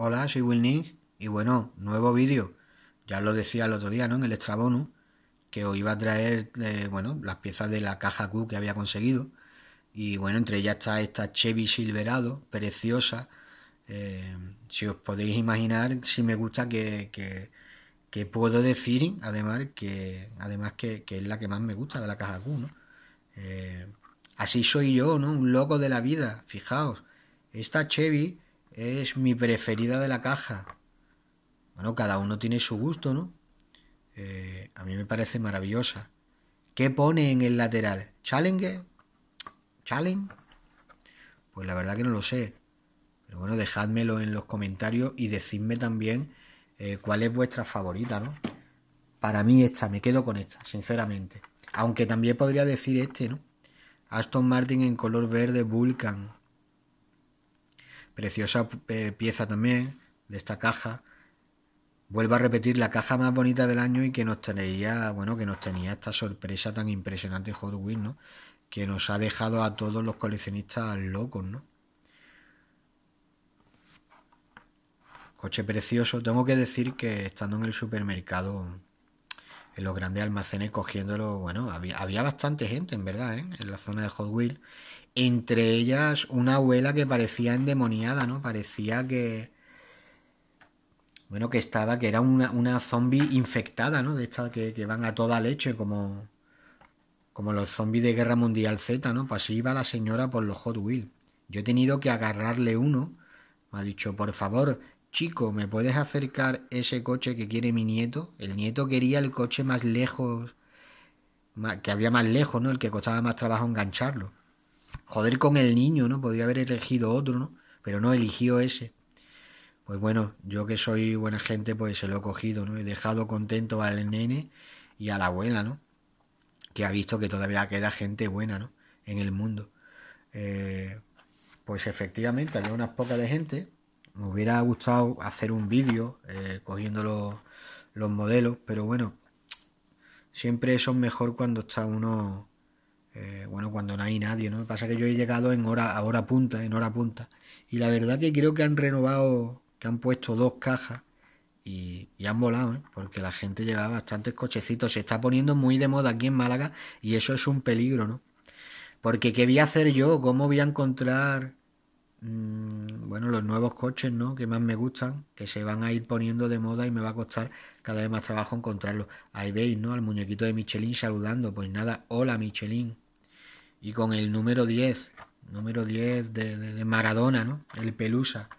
Hola, soy Will y bueno, nuevo vídeo. Ya lo decía el otro día, ¿no? En el extra que os iba a traer, eh, bueno, las piezas de la caja Q que había conseguido. Y bueno, entre ellas está esta Chevy Silverado, preciosa. Eh, si os podéis imaginar, si me gusta que, que, puedo decir, además, que, además que, es la que más me gusta de la caja Q, ¿no? Eh, así soy yo, ¿no? Un loco de la vida, fijaos. Esta Chevy es mi preferida de la caja. Bueno, cada uno tiene su gusto, ¿no? Eh, a mí me parece maravillosa. ¿Qué pone en el lateral? ¿Challenge? ¿Challenge? Pues la verdad que no lo sé. Pero bueno, dejádmelo en los comentarios y decidme también eh, cuál es vuestra favorita, ¿no? Para mí esta, me quedo con esta, sinceramente. Aunque también podría decir este, ¿no? Aston Martin en color verde Vulcan. Preciosa eh, pieza también de esta caja. Vuelvo a repetir, la caja más bonita del año y que nos tenía, bueno, que nos tenía esta sorpresa tan impresionante Hot Wheels, ¿no? Que nos ha dejado a todos los coleccionistas locos, ¿no? coche precioso. Tengo que decir que estando en el supermercado, en los grandes almacenes, cogiéndolo, bueno, había, bastante gente, en verdad, ¿eh? en la zona de Hot Wheels. Entre ellas, una abuela que parecía endemoniada, ¿no? Parecía que. Bueno, que estaba, que era una, zombie infectada, ¿no? De estas que, van a toda leche, como. Como los zombies de Guerra Mundial Z, ¿no? Pues así iba la señora por los Hot Wheels. Yo he tenido que agarrarle uno. Me ha dicho, por favor, chico, ¿me puedes acercar ese coche que quiere mi nieto? El nieto quería el coche más lejos, que había más lejos, ¿no? El que costaba más trabajo engancharlo. Joder con el niño, ¿no? Podría haber elegido otro, ¿no? Pero no eligió ese. Pues bueno, yo que soy buena gente, pues se lo he cogido, ¿no? He dejado contento al nene y a la abuela, ¿no? Que ha visto que todavía queda gente buena, ¿no? En el mundo. Eh, pues efectivamente, había unas pocas de gente. Me hubiera gustado hacer un vídeo eh, cogiendo los, los modelos, pero bueno, siempre son mejor cuando está uno eh, bueno, cuando no hay nadie, ¿no? Pasa que yo he llegado en hora, a hora punta, en hora punta. Y la verdad que creo que han renovado, que han puesto dos cajas y, han volado, ¿eh? Porque la gente lleva bastantes cochecitos. Se está poniendo muy de moda aquí en Málaga y eso es un peligro, ¿no? Porque ¿qué voy a hacer yo? ¿Cómo voy a encontrar, mm, bueno, los nuevos coches, ¿no? Que más me gustan, que se van a ir poniendo de moda y me va a costar cada vez más trabajo encontrarlo. Ahí veis, ¿no? Al muñequito de Michelin saludando. Pues nada, hola Michelin. Y con el número 10, número 10 de, Maradona, ¿no? El Pelusa.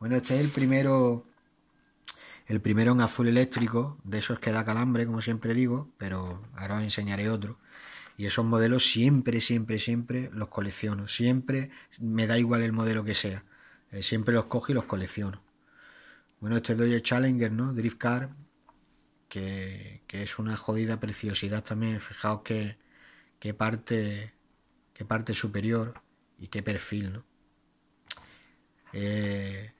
Bueno, este es el primero, el primero en azul eléctrico, de esos que da calambre, como siempre digo, pero ahora os enseñaré otro. Y esos modelos siempre, siempre, siempre los colecciono. Siempre me da igual el modelo que sea. Eh, siempre los cojo y los colecciono. Bueno, este el Challenger, ¿no? Drift Car, que, es una jodida preciosidad también. Fijaos que, qué parte, qué parte superior y qué perfil, ¿no? Eh,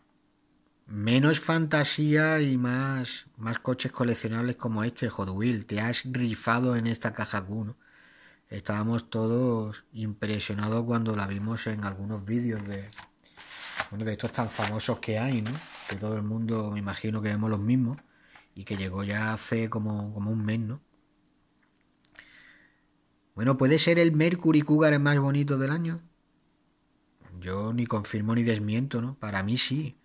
menos fantasía y más, más coches coleccionables como este, Hot Wheels. Te has rifado en esta caja Q, Estábamos todos impresionados cuando la vimos en algunos vídeos de, bueno, de estos tan famosos que hay, ¿no? Que todo el mundo, me imagino que vemos los mismos y que llegó ya hace como, como un mes, ¿no? Bueno, ¿puede ser el Mercury Cougar el más bonito del año? Yo ni confirmo ni desmiento, ¿no? Para mí sí.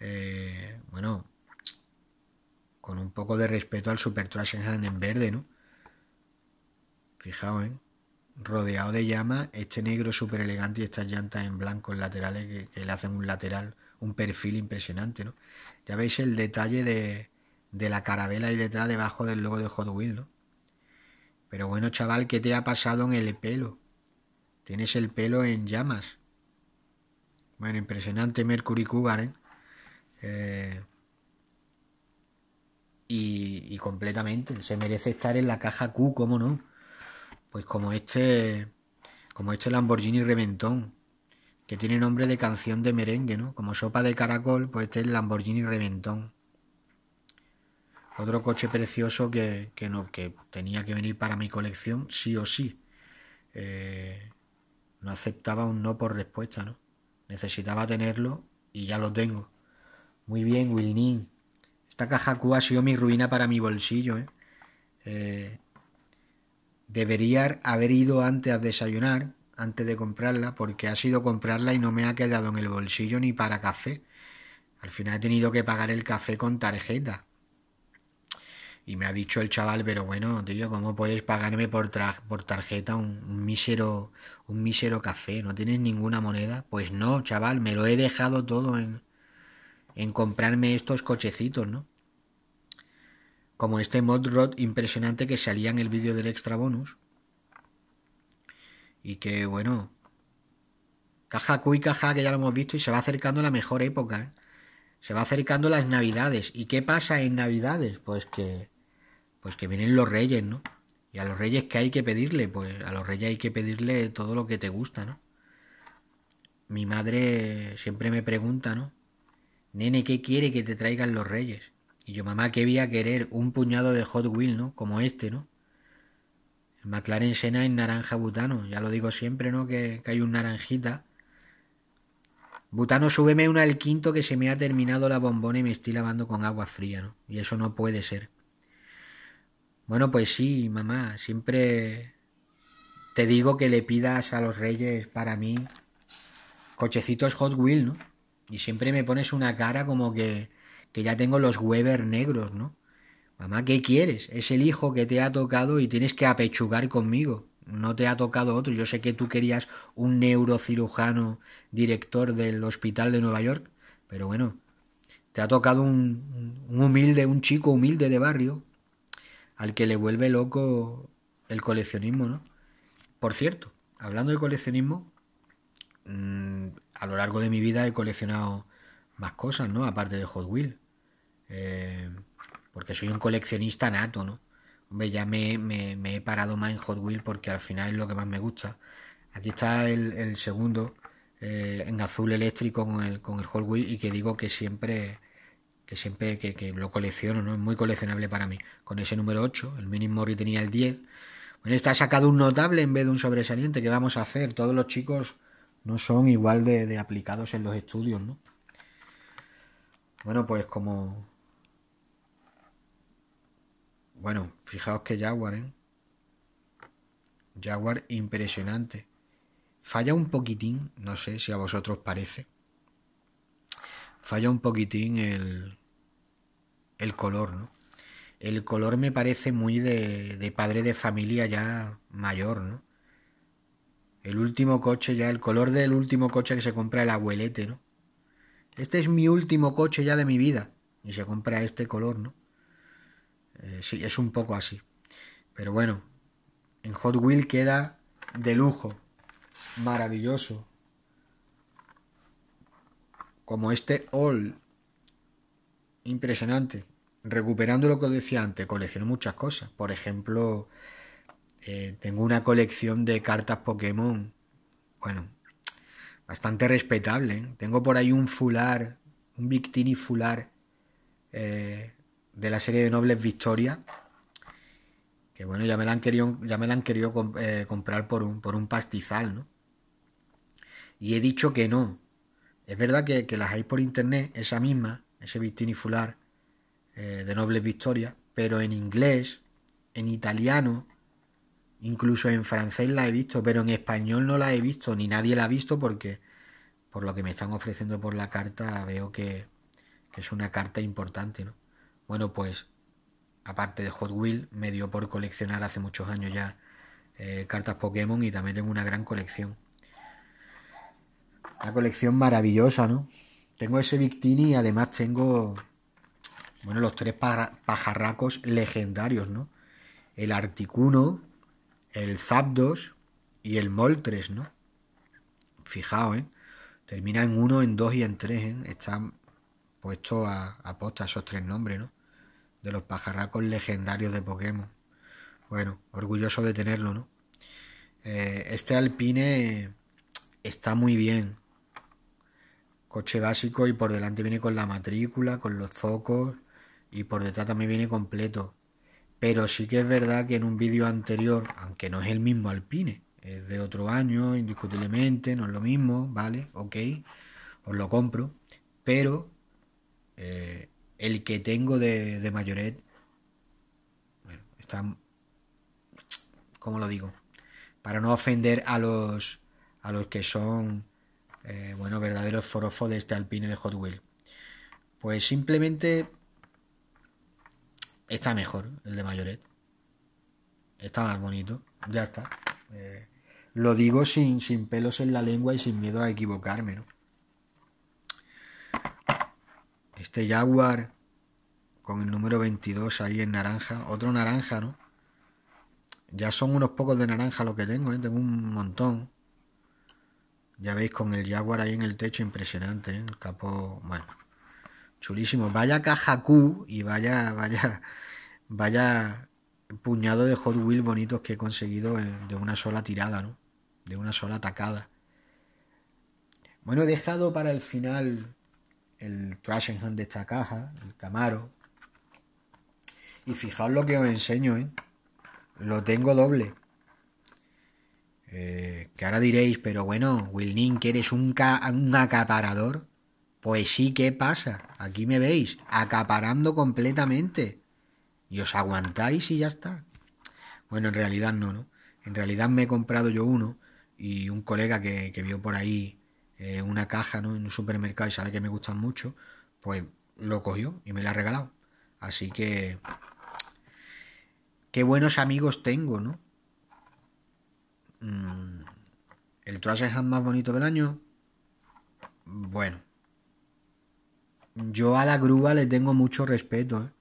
Eh, bueno, con un poco de respeto al Super Trash en verde, ¿no? Fijaos, ¿eh? Rodeado de llamas, este negro súper elegante y estas llantas en blanco en laterales que le hacen un lateral, un perfil impresionante, ¿no? Ya veis el detalle de, de la carabela y detrás debajo del logo de Hot Wheels, Pero bueno, chaval, ¿qué te ha pasado en el pelo? Tienes el pelo en llamas. Bueno, impresionante Mercury Cougar, ¿eh? eh y, completamente. Se merece estar en la caja Q, ¿cómo no? Pues como este. Como este Lamborghini Reventón. Que tiene nombre de canción de merengue, ¿no? Como sopa de caracol, pues este es Lamborghini Reventón. Otro coche precioso que, no, que tenía que venir para mi colección sí o sí. Eh, no aceptaba un no por respuesta, ¿no? Necesitaba tenerlo y ya lo tengo. Muy bien, Wilnin. Esta caja Q ha sido mi ruina para mi bolsillo, ¿eh? eh debería haber ido antes a desayunar, antes de comprarla, porque ha sido comprarla y no me ha quedado en el bolsillo ni para café. Al final he tenido que pagar el café con tarjeta. Y me ha dicho el chaval, pero bueno, tío, ¿cómo puedes pagarme por, por tarjeta un, mísero, un mísero café? ¿No tienes ninguna moneda? Pues no, chaval, me lo he dejado todo en, en comprarme estos cochecitos, ¿no? Como este mod rod impresionante que salía en el vídeo del extra bonus. Y que, bueno, caja cuy, caja, que ya lo hemos visto, y se va acercando la mejor época, ¿eh? Se va acercando las navidades. ¿Y qué pasa en navidades? Pues que pues que vienen los reyes, ¿no? Y a los reyes que hay que pedirle, pues a los reyes hay que pedirle todo lo que te gusta, ¿no? Mi madre siempre me pregunta, ¿no? Nene, ¿qué quiere que te traigan los reyes? Y yo, mamá, que voy a querer un puñado de Hot wheel ¿no? Como este, ¿no? El McLaren Senna en naranja butano, ya lo digo siempre, ¿no? Que, hay un naranjita. Butano, súbeme una al quinto que se me ha terminado la bombona y me estoy lavando con agua fría, ¿no? Y eso no puede ser. Bueno, pues sí, mamá, siempre te digo que le pidas a los reyes para mí cochecitos Hot Wheels, ¿no? Y siempre me pones una cara como que, ya tengo los Weber negros, ¿no? Mamá, ¿qué quieres? Es el hijo que te ha tocado y tienes que apechugar conmigo. No te ha tocado otro. Yo sé que tú querías un neurocirujano director del hospital de Nueva York, pero bueno, te ha tocado un humilde, un chico humilde de barrio, al que le vuelve loco el coleccionismo, ¿no? Por cierto, hablando de coleccionismo, mm, a lo largo de mi vida he coleccionado más cosas, ¿no? Aparte de Hot Wheels. Eh, porque soy un coleccionista nato, ¿no? Hombre, ya me, me, he parado más en Hot Wheels porque al final es lo que más me gusta. Aquí está el, segundo, eh, en azul eléctrico con el, con el Hot Wheels, y que digo que siempre que siempre que, lo colecciono, ¿no? Es muy coleccionable para mí. Con ese número 8, el mínimo Mori tenía el 10. Bueno, está sacado un notable en vez de un sobresaliente. ¿Qué vamos a hacer? Todos los chicos no son igual de, de aplicados en los estudios, ¿no? Bueno, pues como... Bueno, fijaos que Jaguar, ¿eh? Jaguar impresionante. Falla un poquitín, no sé si a vosotros parece falla un poquitín el, el color, ¿no? El color me parece muy de, de padre de familia ya mayor, ¿no? El último coche ya, el color del último coche que se compra el abuelete, ¿no? Este es mi último coche ya de mi vida. Y se compra este color, ¿no? Eh, sí, es un poco así. Pero bueno, en Hot Wheels queda de lujo. Maravilloso como este All. Impresionante. Recuperando lo que os decía antes, colecciono muchas cosas. Por ejemplo, eh, tengo una colección de cartas Pokémon. Bueno, bastante respetable. ¿eh? Tengo por ahí un fular, un Victini fular eh, de la serie de Nobles Victoria. Que bueno, ya me la han querido, ya me la han querido comprar por un, por un pastizal, ¿no? Y he dicho que no, es verdad que, las hay por internet, esa misma, ese Victini Fular eh, de nobles Victoria, pero en inglés, en italiano, incluso en francés la he visto, pero en español no la he visto, ni nadie la ha visto porque por lo que me están ofreciendo por la carta veo que, es una carta importante, ¿no? Bueno, pues aparte de Hot Wheels, me dio por coleccionar hace muchos años ya eh, cartas Pokémon y también tengo una gran colección. Una colección maravillosa, ¿no? Tengo ese Victini y además tengo, bueno, los tres pajarracos legendarios, ¿no? El Articuno, el Zapdos y el Moltres, ¿no? Fijaos, ¿eh? Termina en uno, en dos y en tres, ¿eh? Están puestos a, a posta esos tres nombres, ¿no? De los pajarracos legendarios de Pokémon. Bueno, orgulloso de tenerlo, ¿no? Eh, este Alpine está muy bien. Coche básico y por delante viene con la matrícula, con los focos y por detrás también viene completo. Pero sí que es verdad que en un vídeo anterior, aunque no es el mismo Alpine, es de otro año, indiscutiblemente, no es lo mismo, ¿vale? Ok, os lo compro. Pero eh, el que tengo de, de Mayoret, bueno, está, ¿cómo lo digo? Para no ofender a los a los que son, eh, verdaderos forofos de este Alpine de Hot Pues simplemente está mejor el de Mayoret. Está más bonito. Ya está. Eh, lo digo sin, sin pelos en la lengua y sin miedo a equivocarme, ¿no? Este Jaguar con el número 22 ahí en naranja. Otro naranja, ¿no? Ya son unos pocos de naranja lo que tengo, ¿eh? Tengo un montón. Ya veis con el Jaguar ahí en el techo, impresionante, ¿eh? el capó, bueno, chulísimo. Vaya caja Q y vaya, vaya, vaya puñado de Hot Wheels bonitos que he conseguido de una sola tirada, ¿no? De una sola atacada. Bueno, he dejado para el final el trash and hand de esta caja, el Camaro. Y fijaos lo que os enseño, ¿eh? Lo tengo doble. Eh, que ahora diréis, pero bueno, Wilnin, que eres un, un acaparador. Pues sí, ¿qué pasa? Aquí me veis, acaparando completamente. Y os aguantáis y ya está. Bueno, en realidad no, ¿no? En realidad me he comprado yo uno y un colega que, vio por ahí eh, una caja ¿no? en un supermercado y sabe que me gustan mucho, pues lo cogió y me la ha regalado. Así que... Qué buenos amigos tengo, ¿no? Mm. ¿El Trash Hand más bonito del año? Bueno. Yo a la grúa le tengo mucho respeto. ¿eh?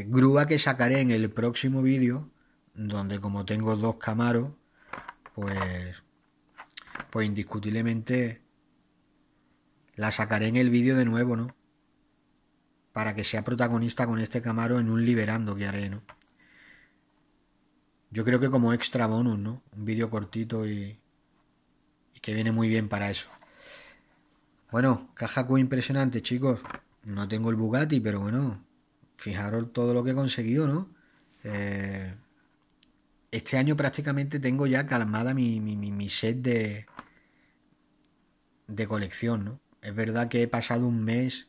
Eh, grúa que sacaré en el próximo vídeo, donde como tengo dos camaros, pues, pues indiscutiblemente la sacaré en el vídeo de nuevo, ¿no? Para que sea protagonista con este camaro en un liberando que haré, ¿no? Yo creo que como extra bonus, ¿no? Un vídeo cortito y, que viene muy bien para eso. Bueno, caja Q impresionante, chicos. No tengo el Bugatti, pero bueno, fijaros todo lo que he conseguido, ¿no? Eh, este año prácticamente tengo ya calmada mi, mi, mi set de, de colección, ¿no? Es verdad que he pasado un mes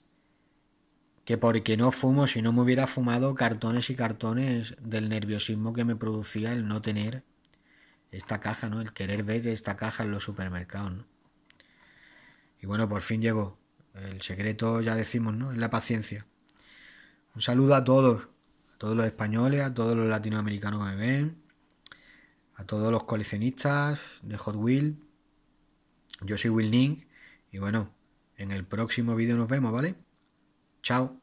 que porque no fumo, si no me hubiera fumado cartones y cartones del nerviosismo que me producía el no tener esta caja, ¿no? El querer ver esta caja en los supermercados, Y bueno, por fin llegó. El secreto, ya decimos, ¿no? Es la paciencia. Un saludo a todos, a todos los españoles, a todos los latinoamericanos que me ven, a todos los coleccionistas de Hot Wheels. Yo soy Will Ning y bueno, en el próximo vídeo nos vemos, ¿vale? Ciao!